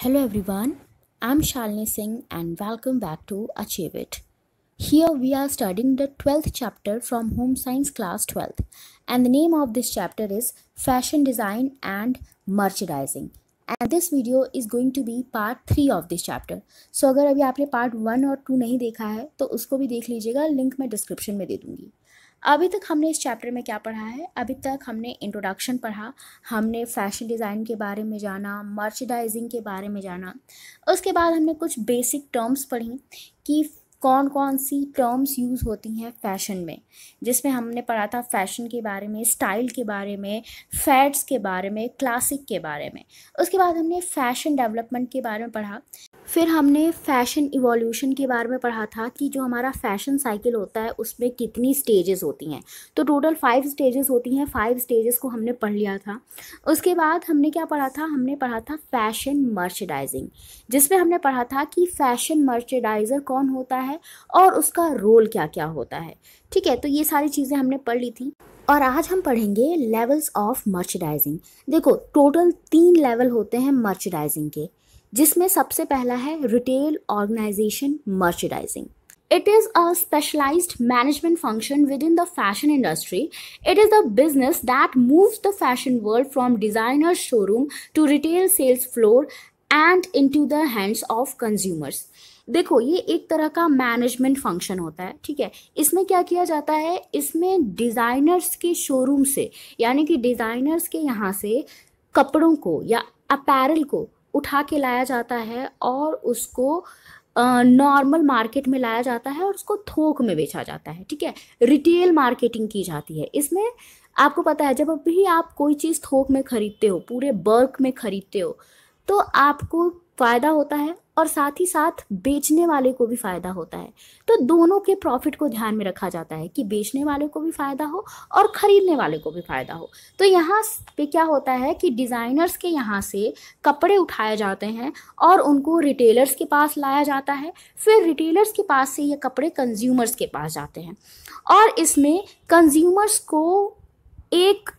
Hello everyone, I'm Shalini Singh and welcome back to Achieve It. Here we are studying the 12th chapter from Home Science class 12th and the name of this chapter is Fashion Design and Merchandising. And this video is going to be part three of this chapter. So, अगर अभी आपने part one और to नहीं देखा है तो उसको भी देख लीजिएगा Link मैं description में दे दूँगी अभी तक हमने इस चैप्टर में क्या पढ़ा है अभी तक हमने इंट्रोडक्शन पढ़ा हमने फैशन डिज़ाइन के बारे में जाना मर्चडाइजिंग के बारे में जाना उसके बाद हमने कुछ बेसिक टर्म्स पढ़ी कि कौन कौन सी टर्म्स यूज़ होती हैं फैशन में जिसमें हमने पढ़ा था फैशन के बारे में स्टाइल के बारे में फैट्स के बारे में क्लासिक के बारे में उसके बाद हमने फैशन डेवलपमेंट के बारे में पढ़ा फिर हमने फ़ैशन इवोल्यूशन के बारे में पढ़ा था कि जो हमारा फ़ैशन साइकिल होता है उसमें कितनी स्टेजेस होती हैं तो टोटल फाइव स्टेजेस होती हैं फाइव स्टेजेस को हमने पढ़ लिया था उसके बाद हमने क्या पढ़ा था हमने पढ़ा था फ़ैशन मर्चेडाइजिंग जिसमें हमने पढ़ा था कि फ़ैशन मर्चेडाइज़र कौन होता है और उसका रोल क्या क्या होता है ठीक है तो ये सारी चीज़ें हमने पढ़ ली थी और आज हम पढ़ेंगे लेवल्स ऑफ मर्चेडाइजिंग देखो टोटल तीन लेवल होते हैं मर्चेडाइजिंग के जिसमें सबसे पहला है retail organisation merchandising it is a specialise management function within the fashion industry it is the business that move the fashion world from designer showroom to retail sales floor and into the hands of consumers देखो ये एक तरह का management function होता है ठीक है इसमें क्या किया जाता है इसमें डिजाइनर्स के शोरूम से यानी कि डिजाइनर्स के यहाँ से कपड़ों को या अपैरल को उठा के लाया जाता है और उसको नॉर्मल मार्केट में लाया जाता है और उसको थोक में बेचा जाता है ठीक है रिटेल मार्केटिंग की जाती है इसमें आपको पता है जब भी आप कोई चीज़ थोक में ख़रीदते हो पूरे बर्क में ख़रीदते हो तो आपको फ़ायदा होता है और साथ ही साथ बेचने वाले को भी फ़ायदा होता है तो दोनों के प्रॉफिट को ध्यान में रखा जाता है कि बेचने वाले को भी फ़ायदा हो और ख़रीदने वाले को भी फ़ायदा हो तो यहाँ पे क्या होता है कि डिज़ाइनर्स के यहाँ से कपड़े उठाए जाते हैं और उनको रिटेलर्स के पास लाया जाता है फिर रिटेलर्स के पास से ये कपड़े कंज्यूमर्स के पास जाते हैं और इसमें कंज्यूमर्स को एक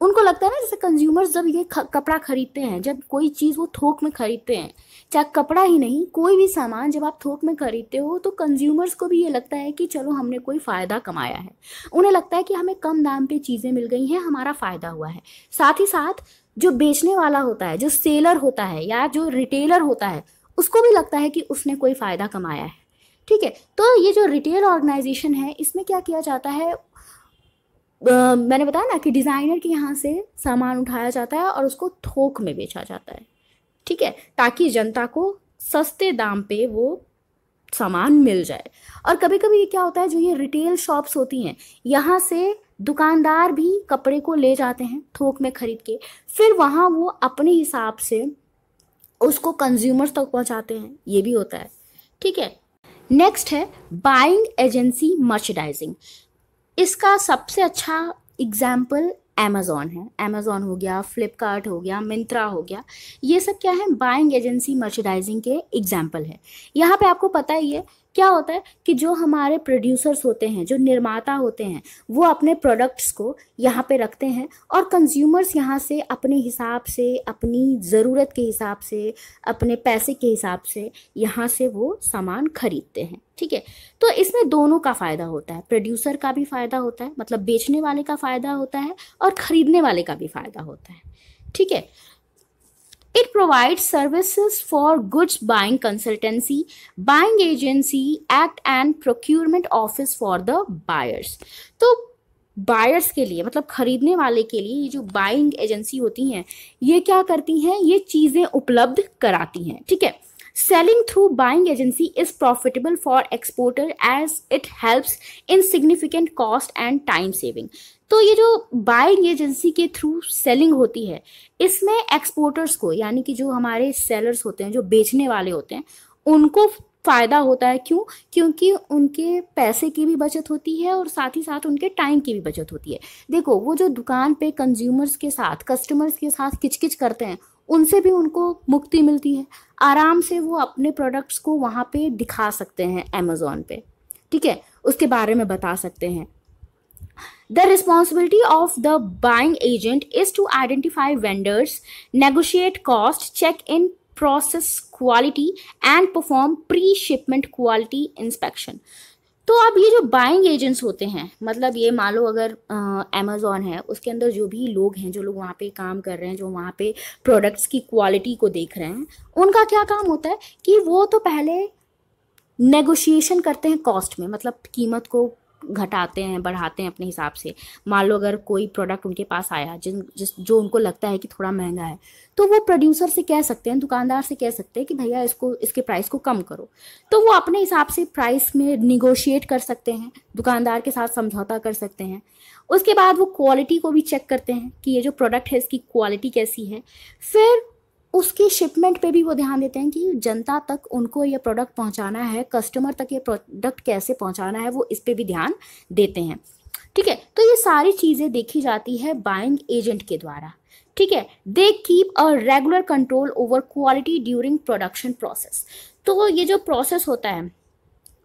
उनको लगता है ना जैसे कंज्यूमर्स जब ये कपड़ा खरीदते हैं जब कोई चीज़ वो थोक में खरीदते हैं चाहे कपड़ा ही नहीं कोई भी सामान जब आप थोक में खरीदते हो तो कंज्यूमर्स को भी ये लगता है कि चलो हमने कोई फ़ायदा कमाया है उन्हें लगता है कि हमें कम दाम पे चीज़ें मिल गई हैं हमारा फ़ायदा हुआ है साथ ही साथ जो बेचने वाला होता है जो सेलर होता है या जो रिटेलर होता है उसको भी लगता है कि उसने कोई फ़ायदा कमाया है ठीक है तो ये जो रिटेल ऑर्गेनाइजेशन है इसमें क्या किया जाता है मैंने बताया ना कि डिज़ाइनर के यहाँ से सामान उठाया जाता है और उसको थोक में बेचा जाता है ठीक है ताकि जनता को सस्ते दाम पे वो सामान मिल जाए और कभी कभी ये क्या होता है जो ये रिटेल शॉप्स होती हैं यहाँ से दुकानदार भी कपड़े को ले जाते हैं थोक में ख़रीद के फिर वहाँ वो अपने हिसाब से उसको कंज्यूमर्स तक पहुँचाते हैं ये भी होता है ठीक है नेक्स्ट है बाइंग एजेंसी मर्चेडाइजिंग इसका सबसे अच्छा एग्जाम्पल एमेजोन है अमेज़ोन हो गया फ्लिपकार्ट हो गया मिंत्रा हो गया ये सब क्या है बाइंग एजेंसी मर्चेडाइजिंग के एग्जाम्पल है यहाँ पे आपको पता ही है क्या होता है कि जो हमारे प्रोड्यूसर्स होते हैं जो निर्माता होते हैं वो अपने प्रोडक्ट्स को यहाँ पे रखते हैं और कंज्यूमर्स यहाँ से अपने हिसाब से अपनी ज़रूरत के हिसाब से अपने पैसे के हिसाब से यहाँ से वो सामान खरीदते हैं ठीक है तो इसमें दोनों का फ़ायदा होता है प्रोड्यूसर का भी फ़ायदा होता है मतलब बेचने वाले का फ़ायदा होता है और ख़रीदने वाले का भी फ़ायदा होता है ठीक है it provide services for goods buying consultancy buying agency act and procurement office for the buyers तो बायर्स के लिए मतलब खरीदने वाले के लिए ये जो बाइंग एजेंसी होती हैं ये क्या करती हैं ये चीज़ें उपलब्ध कराती हैं ठीक है selling through buying agency is profitable for exporter as it helps in significant cost and time saving तो ये जो बाइंग एजेंसी के थ्रू सेलिंग होती है इसमें एक्सपोर्टर्स को यानी कि जो हमारे सेलर्स होते हैं जो बेचने वाले होते हैं उनको फ़ायदा होता है क्यों क्योंकि उनके पैसे की भी बचत होती है और साथ ही साथ उनके टाइम की भी बचत होती है देखो वो जो दुकान पे कंज्यूमर्स के साथ कस्टमर्स के साथ किचकिच करते हैं उनसे भी उनको मुक्ति मिलती है आराम से वो अपने प्रोडक्ट्स को वहाँ पे दिखा सकते हैं अमेज़ोन पे ठीक है उसके बारे में बता सकते हैं The responsibility of the buying agent is to identify vendors, negotiate cost, check in process quality, and perform pre shipment quality inspection. तो अब ये जो बाइंग एजेंट्स होते हैं मतलब ये मान लो अगर अमेज़ोन है उसके अंदर जो भी लोग हैं जो लोग वहाँ पे काम कर रहे हैं जो वहाँ पे प्रोडक्ट्स की क्वालिटी को देख रहे हैं उनका क्या काम होता है कि वो तो पहले नेगोशिएशन करते हैं कॉस्ट में मतलब कीमत को घटाते हैं बढ़ाते हैं अपने हिसाब से मान लो अगर कोई प्रोडक्ट उनके पास आया जिन जिस जो उनको लगता है कि थोड़ा महंगा है तो वो प्रोड्यूसर से कह सकते हैं दुकानदार से कह सकते हैं कि भैया इसको इसके प्राइस को कम करो तो वो अपने हिसाब से प्राइस में निगोशिएट कर सकते हैं दुकानदार के साथ समझौता कर सकते हैं उसके बाद वो क्वालिटी को भी चेक करते हैं कि ये जो प्रोडक्ट है इसकी क्वालिटी कैसी है फिर उसकी शिपमेंट पे भी वो ध्यान देते हैं कि जनता तक उनको ये प्रोडक्ट पहुंचाना है कस्टमर तक ये प्रोडक्ट कैसे पहुंचाना है वो इस पर भी ध्यान देते हैं ठीक है तो ये सारी चीज़ें देखी जाती है बाइंग एजेंट के द्वारा ठीक है they keep a regular control over quality during production process तो ये जो प्रोसेस होता है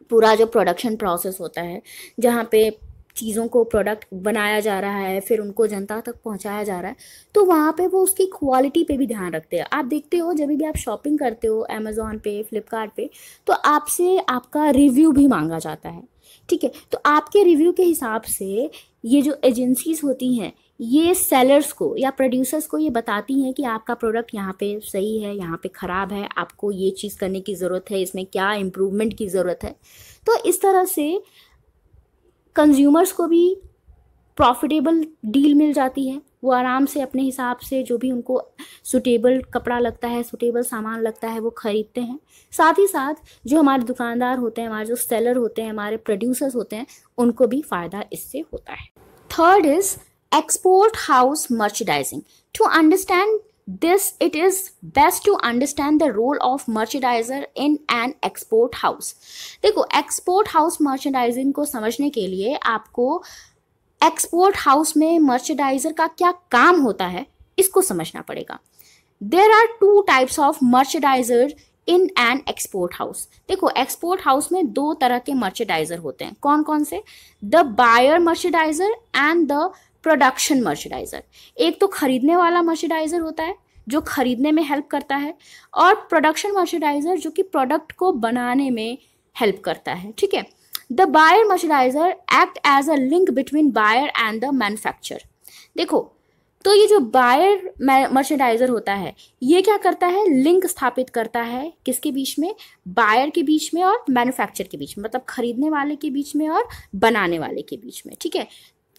पूरा जो प्रोडक्शन प्रोसेस होता है जहाँ पे चीज़ों को प्रोडक्ट बनाया जा रहा है फिर उनको जनता तक पहुंचाया जा रहा है तो वहाँ पे वो उसकी क्वालिटी पे भी ध्यान रखते हैं आप देखते हो जब भी आप शॉपिंग करते हो अमेज़ोन पे फ्लिपकार्ट पे तो आपसे आपका रिव्यू भी मांगा जाता है ठीक है तो आपके रिव्यू के हिसाब से ये जो एजेंसीज होती हैं ये सेलर्स को या प्रोड्यूसर्स को ये बताती हैं कि आपका प्रोडक्ट यहाँ पे सही है यहाँ पे ख़राब है आपको ये चीज़ करने की ज़रूरत है इसमें क्या इम्प्रूवमेंट की ज़रूरत है तो इस तरह से कंज्यूमर्स को भी प्रॉफिटेबल डील मिल जाती है वो आराम से अपने हिसाब से जो भी उनको सुटेबल कपड़ा लगता है सुटेबल सामान लगता है वो ख़रीदते हैं साथ ही साथ जो हमारे दुकानदार होते हैं हमारे जो सेलर होते हैं हमारे प्रोड्यूसर्स होते हैं उनको भी फ़ायदा इससे होता है third is export house merchandising to understand this it is best to understand the role of merchandiser in an export house देखो export house merchandising को समझने के लिए आपको एक्सपोर्ट हाउस में merchandiser का क्या काम होता है इसको समझना पड़ेगा there are two types of merchandiser in an export house देखो एक्सपोर्ट हाउस में दो तरह के मर्चेडाइजर होते हैं कौन कौन से the buyer merchandiser and the production merchandiser एक तो ख़रीदने वाला मर्चराइज़र होता है जो ख़रीदने में हेल्प करता है और प्रोडक्शन मर्चराइज़र जो कि प्रोडक्ट को बनाने में हेल्प करता है ठीक है the buyer merchandiser act as a link between buyer and the manufacture देखो तो ये जो बायर मर्चेंडाइजर होता है ये क्या करता है लिंक स्थापित करता है किसके बीच में बायर के बीच में और मैन्युफैक्चर के बीच में मतलब खरीदने वाले के बीच में और बनाने वाले के बीच में ठीक है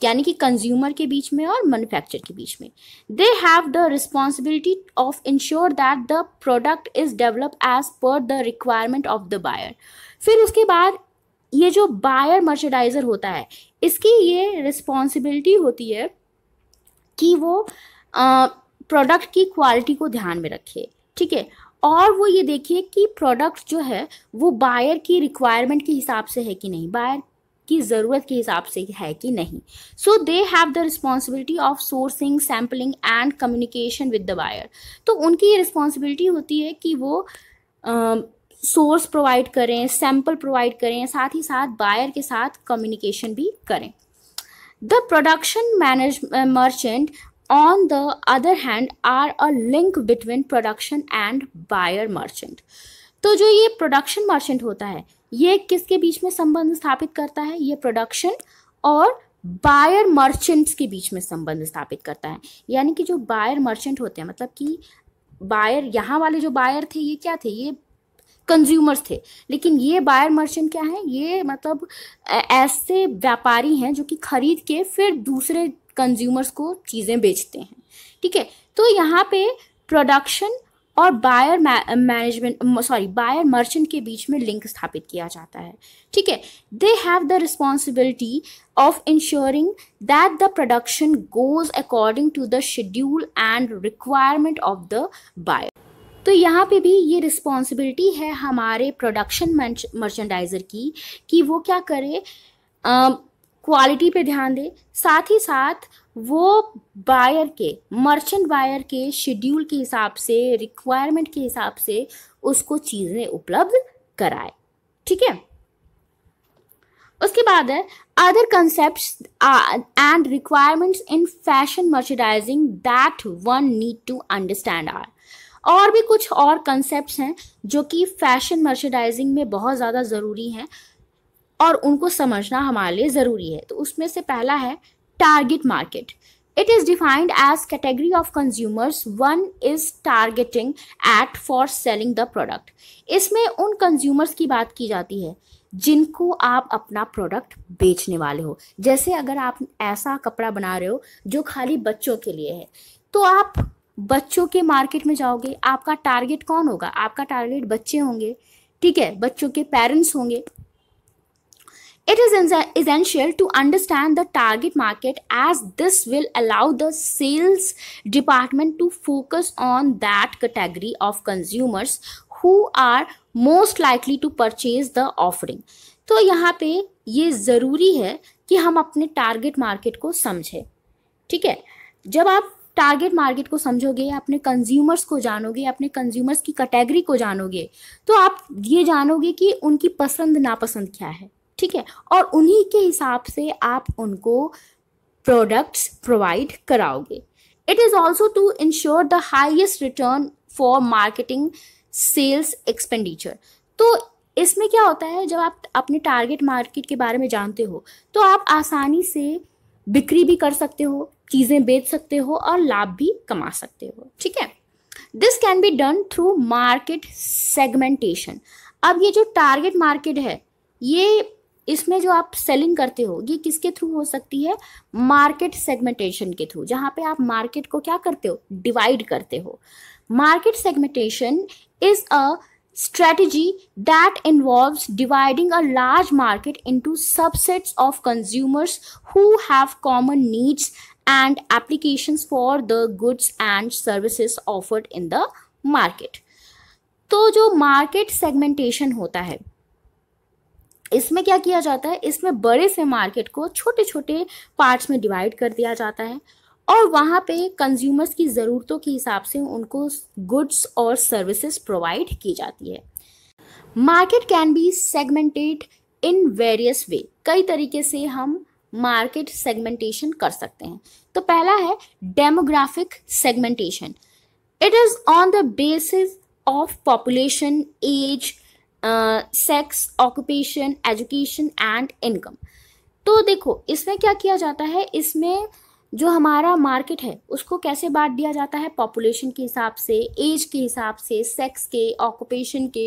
यानी कि कंज्यूमर के बीच में और मैन्युफैक्चर के बीच में they have the responsibility of insure that the product is develop as per the requirement of the buyer फिर उसके बाद ये जो बायर मर्चेडाइज़र होता है इसकी ये रिस्पॉन्सिबिलिटी होती है कि वो प्रोडक्ट की क्वालिटी को ध्यान में रखे ठीक है और वो ये देखिए कि प्रोडक्ट जो है वो बायर की रिक्वायरमेंट के हिसाब से है कि नहीं बायर की ज़रूरत के हिसाब से है कि नहीं so they have the responsibility of sourcing sampling and communication with the buyer तो उनकी ये रिस्पॉन्सिबिलिटी होती है कि वो सोर्स प्रोवाइड करें सैम्पल प्रोवाइड करें साथ ही साथ बायर के साथ कम्युनिकेशन भी करें the production manage merchant on the other hand are a link between production and buyer merchant तो जो ये प्रोडक्शन मर्चेंट होता है ये किसके बीच में संबंध स्थापित करता है ये प्रोडक्शन और बायर मर्चेंट्स के बीच में संबंध स्थापित करता है यानी कि जो बायर मर्चेंट होते हैं मतलब कि बायर यहाँ वाले जो बायर थे ये क्या थे ये कंज्यूमर्स थे लेकिन ये बायर मर्चेंट क्या है ये मतलब ऐसे व्यापारी हैं जो कि खरीद के फिर दूसरे कंज्यूमर्स को चीज़ें बेचते हैं ठीक है तो यहाँ पे प्रोडक्शन और buyer management sorry buyer merchant के बीच में लिंक स्थापित किया जाता है ठीक है they have the responsibility of insuring that the production goes according to the schedule and requirement of the buyer तो यहाँ पे भी ये रिस्पॉन्सिबिलिटी है हमारे प्रोडक्शन मर्चेंडाइजर की कि वो क्या करे क्वालिटी पे ध्यान दे साथ ही साथ वो बायर के मर्चेंट बायर के शेड्यूल के हिसाब से रिक्वायरमेंट के हिसाब से उसको चीज़ें उपलब्ध कराए ठीक है उसके बाद है other concept and requirements in fashion merchandising that one need to understand are और भी कुछ और कंसेप्ट हैं जो कि फैशन मर्चेडाइजिंग में बहुत ज़्यादा ज़रूरी हैं और उनको समझना हमारे लिए ज़रूरी है तो उसमें से पहला है target market. It is defined as category of consumers one is targeting at for selling the product. इसमें उन consumers की बात की जाती है जिनको आप अपना प्रोडक्ट बेचने वाले हो जैसे अगर आप ऐसा कपड़ा बना रहे हो जो खाली बच्चों के लिए है तो आप बच्चों के मार्केट में जाओगे आपका टारगेट कौन होगा आपका टारगेट बच्चे होंगे ठीक है बच्चों के पेरेंट्स होंगे It is essential to understand the target market as this will allow the sales department to focus on that category of consumers who are most likely to purchase the offering. तो यहाँ पे ये ज़रूरी है कि हम अपने टारगेट मार्केट को समझें ठीक है जब आप टारगेट मार्केट को समझोगे अपने कंज्यूमर्स को जानोगे अपने कंज्यूमर्स की कैटेगरी को जानोगे तो आप ये जानोगे कि उनकी पसंद नापसंद क्या है ठीक है और उन्हीं के हिसाब से आप उनको प्रोडक्ट्स प्रोवाइड कराओगे it is also to insure the highest return for marketing sales expenditure तो इसमें क्या होता है जब आप अपने टारगेट मार्केट के बारे में जानते हो तो आप आसानी से बिक्री भी कर सकते हो चीज़ें बेच सकते हो और लाभ भी कमा सकते हो ठीक है this can be done through market segmentation अब ये जो टारगेट मार्केट है ये इसमें जो आप सेलिंग करते हो ये किसके थ्रू हो सकती है मार्केट सेगमेंटेशन के थ्रू जहां पे आप मार्केट को क्या करते हो डिवाइड करते हो market segmentation is a strategy that involve dividing a large market into subsets of consumers who have common needs and application for the goods and services offered in the market तो जो market segmentation होता है इसमें क्या किया जाता है इसमें बड़े से मार्केट को छोटे छोटे पार्ट्स में डिवाइड कर दिया जाता है और वहाँ पे कंज्यूमर्स की ज़रूरतों के हिसाब से उनको गुड्स और सर्विसेज प्रोवाइड की जाती है market can be segmented in various way कई तरीके से हम मार्केट सेगमेंटेशन कर सकते हैं तो पहला है demographic segmentation it is on the basis of population age sex occupation education and income तो देखो इसमें क्या किया जाता है इसमें जो हमारा मार्केट है उसको कैसे बांट दिया जाता है पॉपुलेशन के हिसाब से एज के हिसाब से सेक्स के ऑक्यूपेशन के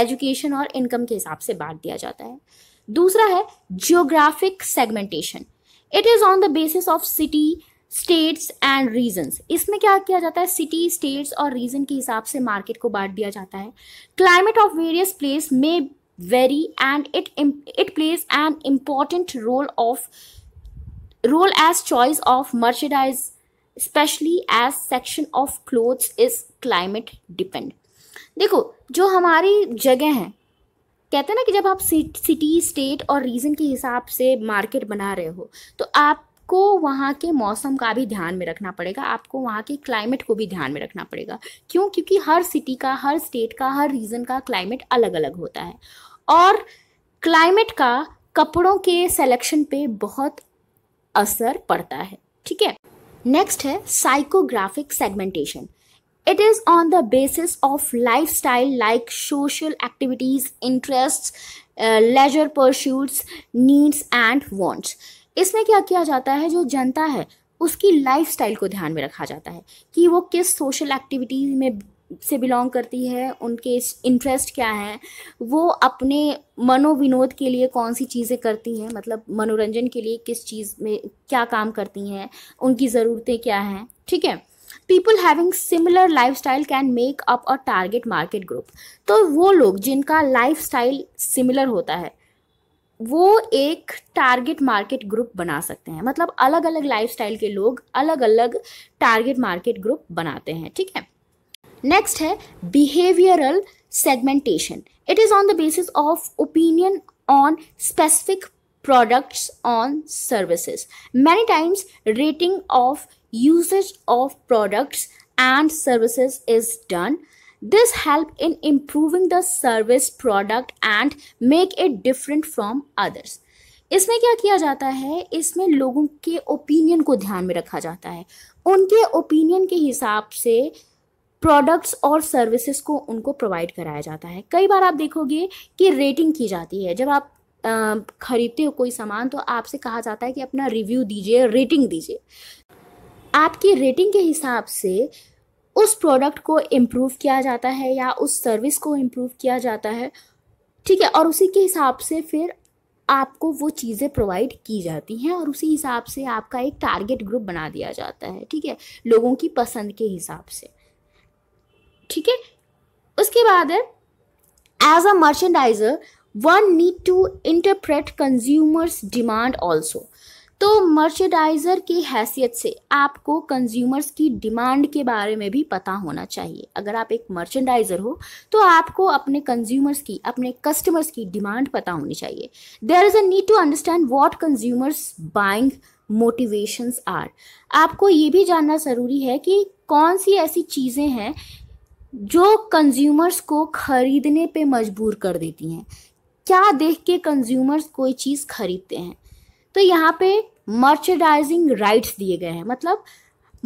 एजुकेशन और इनकम के हिसाब से बांट दिया जाता है दूसरा है geographic segmentation it is on the basis of city states and regions इसमें क्या किया जाता है सिटी स्टेट्स और रीजन के हिसाब से मार्केट को बांट दिया जाता है क्लाइमेट ऑफ वेरियस प्लेस में vary and it it plays an important role of role as choice of merchandise specially as section of clothes is climate depend देखो जो हमारी जगह हैं कहते हैं ना कि जब आप सिटी स्टेट और रीजन के हिसाब से मार्केट बना रहे हो तो आप आपको वहाँ के मौसम का भी ध्यान में रखना पड़ेगा आपको वहाँ के क्लाइमेट को भी ध्यान में रखना पड़ेगा क्यों क्योंकि हर सिटी का हर स्टेट का हर रीजन का क्लाइमेट अलग अलग होता है और क्लाइमेट का कपड़ों के सेलेक्शन पे बहुत असर पड़ता है ठीक है नेक्स्ट है psychographic segmentation it is on the basis of life style like social activities interest leisure pursuits needs and wants इसमें क्या किया जाता है जो जनता है उसकी लाइफ को ध्यान में रखा जाता है कि वो किस सोशल एक्टिविटीज़ में से बिलोंग करती है उनके इंटरेस्ट क्या हैं वो अपने मनोविनोद के लिए कौन सी चीज़ें करती हैं मतलब मनोरंजन के लिए किस चीज़ में क्या काम करती हैं उनकी ज़रूरतें क्या हैं ठीक है people having similar life style can make up a target market group तो वो लोग जिनका लाइफ स्टाइल सिमिलर होता है वो एक टारगेट मार्केट ग्रुप बना सकते हैं मतलब अलग अलग लाइफस्टाइल के लोग अलग अलग टारगेट मार्केट ग्रुप बनाते हैं ठीक है नेक्स्ट है behavioural segmentation it is on the basis of opinion on specific products on services many times rating of usage of products and services is done This help in improving the service product and make it different from others. इसमें क्या किया जाता है इसमें लोगों के opinion को ध्यान में रखा जाता है उनके ओपिनियन के हिसाब से प्रोडक्ट्स और सर्विसेज को उनको प्रोवाइड कराया जाता है कई बार आप देखोगे कि रेटिंग की जाती है जब आप ख़रीदते हो कोई सामान तो आपसे कहा जाता है कि अपना रिव्यू दीजिए रेटिंग दीजिए आपकी रेटिंग के हिसाब से उस प्रोडक्ट को इम्प्रूव किया जाता है या उस सर्विस को इम्प्रूव किया जाता है ठीक है और उसी के हिसाब से फिर आपको वो चीज़ें प्रोवाइड की जाती हैं और उसी हिसाब से आपका एक टारगेट ग्रुप बना दिया जाता है ठीक है लोगों की पसंद के हिसाब से ठीक है उसके बाद है as a merchandiser one need to interpret consumers demand also तो मर्चेडाइज़र की हैसियत से आपको कंज्यूमर्स की डिमांड के बारे में भी पता होना चाहिए अगर आप एक मर्चेंडाइज़र हो तो आपको अपने कंज्यूमर्स की अपने कस्टमर्स की डिमांड पता होनी चाहिए there is a need to understand what consumers buying motivations are आपको ये भी जानना ज़रूरी है कि कौन सी ऐसी चीज़ें हैं जो कंज्यूमर्स को खरीदने पे मजबूर कर देती हैं क्या देख के कंज्यूमर्स कोई चीज़ खरीदते हैं तो यहाँ पे मर्चेडाइजिंग राइट्स दिए गए हैं मतलब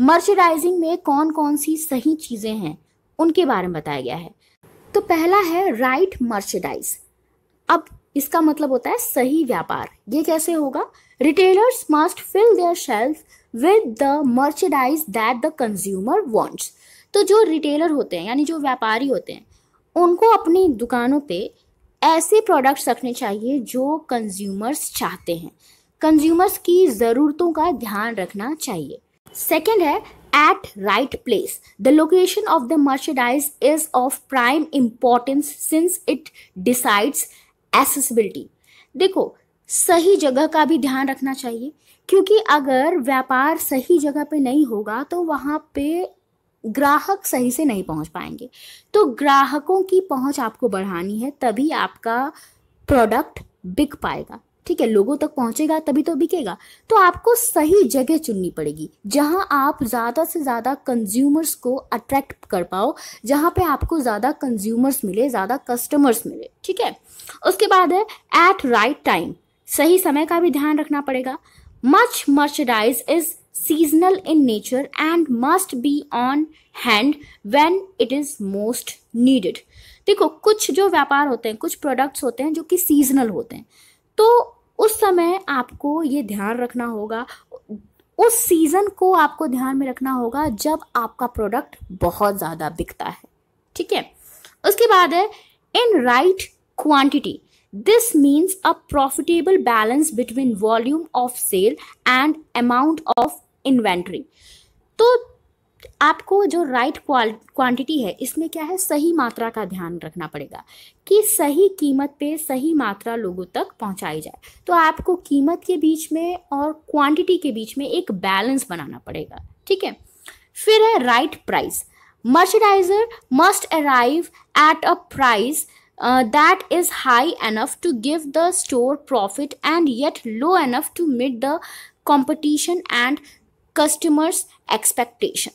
मर्चेडाइजिंग में कौन कौन सी सही चीज़ें हैं उनके बारे में बताया गया है तो पहला है राइट मर्चेडाइज अब इसका मतलब होता है सही व्यापार ये कैसे होगा retailers must fill their shelf with the merchandise that the consumer wants तो जो रिटेलर होते हैं यानी जो व्यापारी होते हैं उनको अपनी दुकानों पे ऐसे प्रोडक्ट्स रखने चाहिए जो कंज्यूमर्स चाहते हैं कंज्यूमर्स की ज़रूरतों का ध्यान रखना चाहिए सेकेंड है at right place the location of the merchandise is of prime importance since it decides accessibility देखो सही जगह का भी ध्यान रखना चाहिए क्योंकि अगर व्यापार सही जगह पे नहीं होगा तो वहाँ पे ग्राहक सही से नहीं पहुँच पाएंगे तो ग्राहकों की पहुँच आपको बढ़ानी है तभी आपका प्रोडक्ट बिक पाएगा ठीक है लोगों तक पहुंचेगा तभी तो बिकेगा तो आपको सही जगह चुननी पड़ेगी जहां आप ज़्यादा से ज़्यादा कंज्यूमर्स को अट्रैक्ट कर पाओ जहां पे आपको ज़्यादा कंज्यूमर्स मिले ज़्यादा कस्टमर्स मिले ठीक है उसके बाद है एट राइट टाइम सही समय का भी ध्यान रखना पड़ेगा much merchandise is seasonal in nature and must be on hand when it is most needed देखो कुछ जो व्यापार होते हैं कुछ प्रोडक्ट्स होते हैं जो कि सीजनल होते हैं तो उस समय आपको ये ध्यान रखना होगा उस सीज़न को आपको ध्यान में रखना होगा जब आपका प्रोडक्ट बहुत ज़्यादा बिकता है ठीक है उसके बाद है in right quantity this means a profitable balance between volume of sale and amount of inventory तो आपको जो राइट क्वांटिटी है इसमें क्या है सही मात्रा का ध्यान रखना पड़ेगा कि सही कीमत पे सही मात्रा लोगों तक पहुंचाई जाए तो आपको कीमत के बीच में और क्वांटिटी के बीच में एक बैलेंस बनाना पड़ेगा ठीक है फिर है right price merchandiser must arrive at a price that is high enough to give the store profit and yet low enough to meet the competition and customers expectation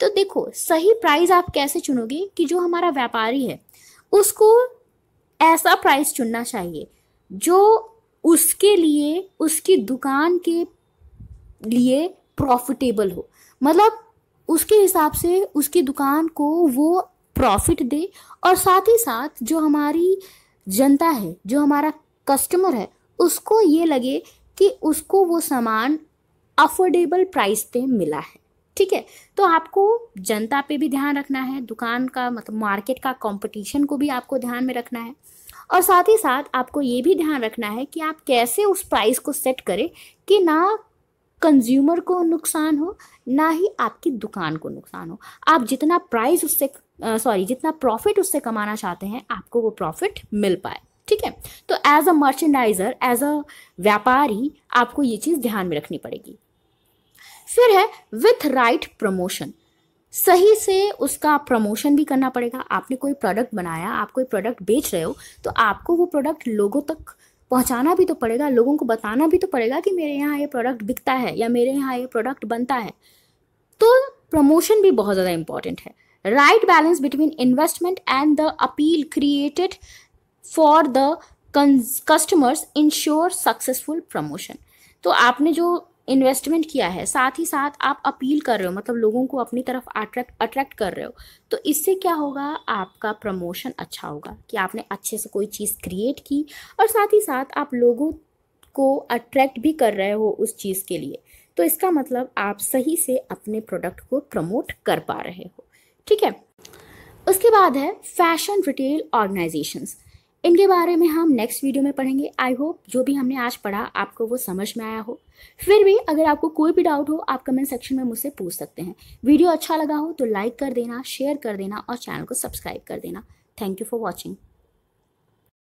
तो देखो सही प्राइस आप कैसे चुनोगे कि जो हमारा व्यापारी है उसको ऐसा प्राइस चुनना चाहिए जो उसके लिए उसकी दुकान के लिए प्रॉफिटेबल हो मतलब उसके हिसाब से उसकी दुकान को वो प्रॉफिट दे और साथ ही साथ जो हमारी जनता है जो हमारा कस्टमर है उसको ये लगे कि उसको वो सामान अफोर्डेबल प्राइस पे मिला है ठीक है तो आपको जनता पे भी ध्यान रखना है दुकान का मतलब मार्केट का कंपटीशन को भी आपको ध्यान में रखना है और साथ ही साथ आपको ये भी ध्यान रखना है कि आप कैसे उस प्राइस को सेट करें कि ना कंज्यूमर को नुकसान हो ना ही आपकी दुकान को नुकसान हो आप जितना प्राइस उससे सॉरी जितना प्रॉफिट उससे कमाना चाहते हैं आपको वो प्रॉफिट मिल पाए ठीक है तो as a merchandiser as a व्यापारी आपको ये चीज़ ध्यान में रखनी पड़ेगी फिर है विथ राइट प्रमोशन सही से उसका प्रमोशन भी करना पड़ेगा आपने कोई प्रोडक्ट बनाया आप कोई प्रोडक्ट बेच रहे हो तो आपको वो प्रोडक्ट लोगों तक पहुंचाना भी तो पड़ेगा लोगों को बताना भी तो पड़ेगा कि मेरे यहाँ ये प्रोडक्ट बिकता है या मेरे यहाँ ये प्रोडक्ट बनता है तो प्रमोशन भी बहुत ज़्यादा इंपॉर्टेंट है right balance between investment and the appeal created for the customers ensure successful promotion तो आपने जो इन्वेस्टमेंट किया है साथ ही साथ आप अपील कर रहे हो मतलब लोगों को अपनी तरफ अट्रैक्ट अट्रैक्ट कर रहे हो तो इससे क्या होगा आपका प्रमोशन अच्छा होगा कि आपने अच्छे से कोई चीज़ क्रिएट की और साथ ही साथ आप लोगों को अट्रैक्ट भी कर रहे हो उस चीज़ के लिए तो इसका मतलब आप सही से अपने प्रोडक्ट को प्रमोट कर पा रहे हो ठीक है उसके बाद है फैशन रिटेल ऑर्गेनाइजेशंस इनके बारे में हम नेक्स्ट वीडियो में पढ़ेंगे आई होप जो भी हमने आज पढ़ा आपको वो समझ में आया हो फिर भी अगर आपको कोई भी डाउट हो आप कमेंट सेक्शन में मुझसे पूछ सकते हैं वीडियो अच्छा लगा हो तो लाइक कर देना शेयर कर देना और चैनल को सब्सक्राइब कर देना थैंक यू फॉर वॉचिंग